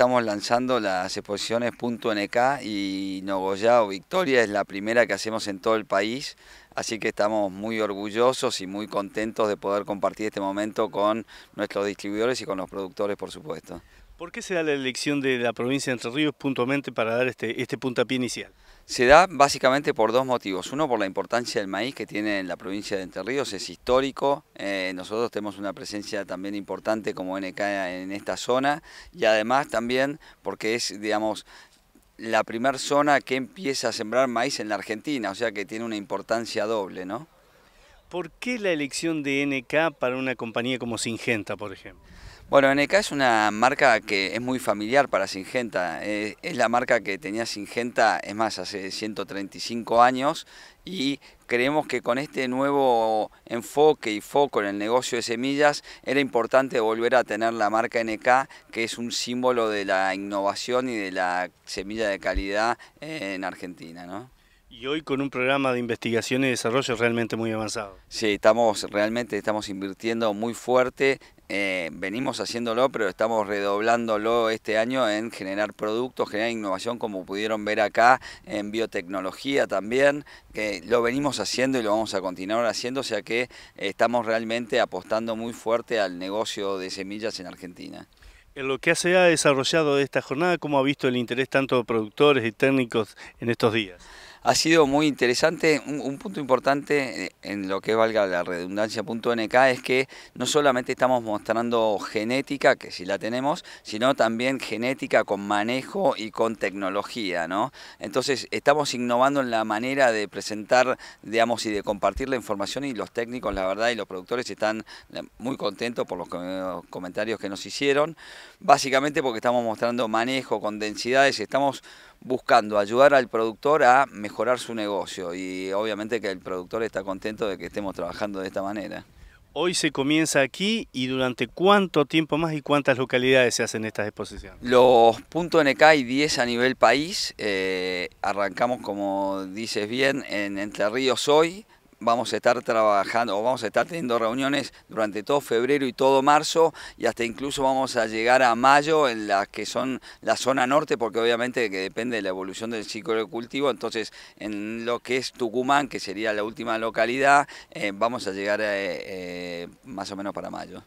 estamos lanzando las exposiciones .nk y Nogoyá o Victoria es la primera que hacemos en todo el país, así que estamos muy orgullosos y muy contentos de poder compartir este momento con nuestros distribuidores y con los productores, por supuesto. ¿Por qué se da la elección de la provincia de Entre Ríos puntualmente para dar este, este puntapié inicial? Se da básicamente por dos motivos. Uno, por la importancia del maíz que tiene en la provincia de Entre Ríos, es histórico. Eh, nosotros tenemos una presencia también importante como NK en esta zona y además también porque es, digamos, la primera zona que empieza a sembrar maíz en la Argentina, o sea que tiene una importancia doble, ¿no? ¿Por qué la elección de NK para una compañía como Singenta, por ejemplo? Bueno, NK es una marca que es muy familiar para Singenta. Eh, es la marca que tenía Singenta, es más, hace 135 años y creemos que con este nuevo enfoque y foco en el negocio de semillas era importante volver a tener la marca NK, que es un símbolo de la innovación y de la semilla de calidad en Argentina. Y hoy con un programa de investigación y desarrollo realmente muy avanzado. Sí, estamos realmente estamos invirtiendo muy fuerte eh, venimos haciéndolo, pero estamos redoblándolo este año en generar productos, generar innovación, como pudieron ver acá, en biotecnología también, lo venimos haciendo y lo vamos a continuar haciendo, o sea que estamos realmente apostando muy fuerte al negocio de semillas en Argentina. En lo que se ha desarrollado esta jornada, ¿cómo ha visto el interés tanto de productores y técnicos en estos días? ha sido muy interesante. Un, punto importante eh, en lo que valga la redundancia.nk es que no solamente estamos mostrando genética, que sí la tenemos, sino también genética con manejo y con tecnología, ¿no? Entonces estamos innovando en la manera de presentar, digamos, y de compartir la información y los técnicos, la verdad, y los productores están eh, muy contentos por los comentarios que nos hicieron, básicamente porque estamos mostrando manejo con densidades, estamos buscando ayudar al productor a mejorar su negocio y obviamente que el productor está contento de que estemos trabajando de esta manera. Hoy se comienza aquí y durante cuánto tiempo más y cuántas localidades se hacen estas exposiciones. Los puntos NK y 10 a nivel país. Eh, arrancamos, como dices bien, en Entre Ríos hoy, vamos a estar trabajando o vamos a estar teniendo reuniones durante todo febrero y todo marzo y hasta incluso vamos a llegar a mayo en las que son la zona norte porque obviamente que depende de la evolución del ciclo de cultivo, entonces en lo que es Tucumán, que sería la última localidad, eh, vamos a llegar eh, eh, más o menos para mayo.